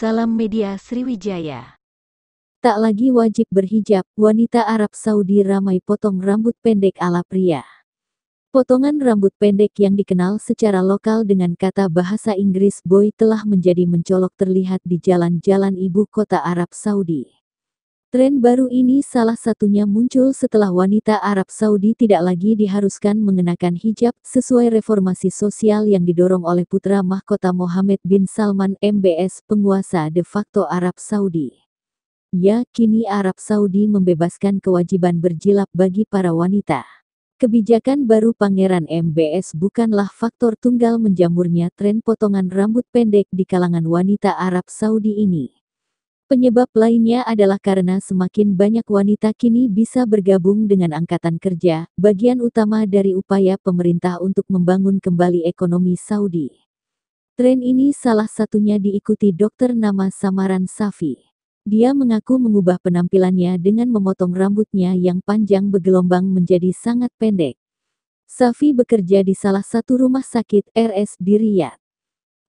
Salam Media Sriwijaya. Tak lagi wajib berhijab, wanita Arab Saudi ramai potong rambut pendek ala pria. Potongan rambut pendek yang dikenal secara lokal dengan kata bahasa Inggris boy telah menjadi mencolok terlihat di jalan-jalan ibu kota Arab Saudi. Tren baru ini salah satunya muncul setelah wanita Arab Saudi tidak lagi diharuskan mengenakan hijab sesuai reformasi sosial yang didorong oleh putra mahkota Mohammed bin Salman MBS penguasa de facto Arab Saudi. Ya, kini Arab Saudi membebaskan kewajiban berjilap bagi para wanita. Kebijakan baru pangeran MBS bukanlah faktor tunggal menjamurnya tren potongan rambut pendek di kalangan wanita Arab Saudi ini. Penyebab lainnya adalah karena semakin banyak wanita kini bisa bergabung dengan angkatan kerja, bagian utama dari upaya pemerintah untuk membangun kembali ekonomi Saudi. Tren ini salah satunya diikuti dokter nama samaran Safi. Dia mengaku mengubah penampilannya dengan memotong rambutnya yang panjang bergelombang menjadi sangat pendek. Safi bekerja di salah satu rumah sakit RS di Riyadh.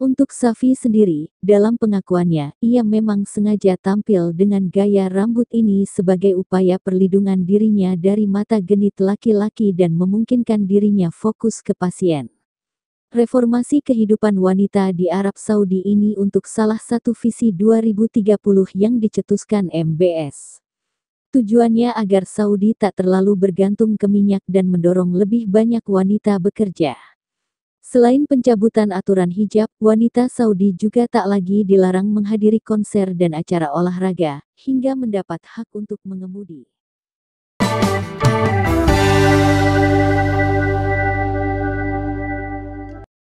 Untuk Safi sendiri, dalam pengakuannya, ia memang sengaja tampil dengan gaya rambut ini sebagai upaya perlindungan dirinya dari mata genit laki-laki dan memungkinkan dirinya fokus ke pasien. Reformasi kehidupan wanita di Arab Saudi ini untuk salah satu visi 2030 yang dicetuskan MBS. Tujuannya agar Saudi tak terlalu bergantung ke minyak dan mendorong lebih banyak wanita bekerja. Selain pencabutan aturan hijab, wanita Saudi juga tak lagi dilarang menghadiri konser dan acara olahraga, hingga mendapat hak untuk mengemudi.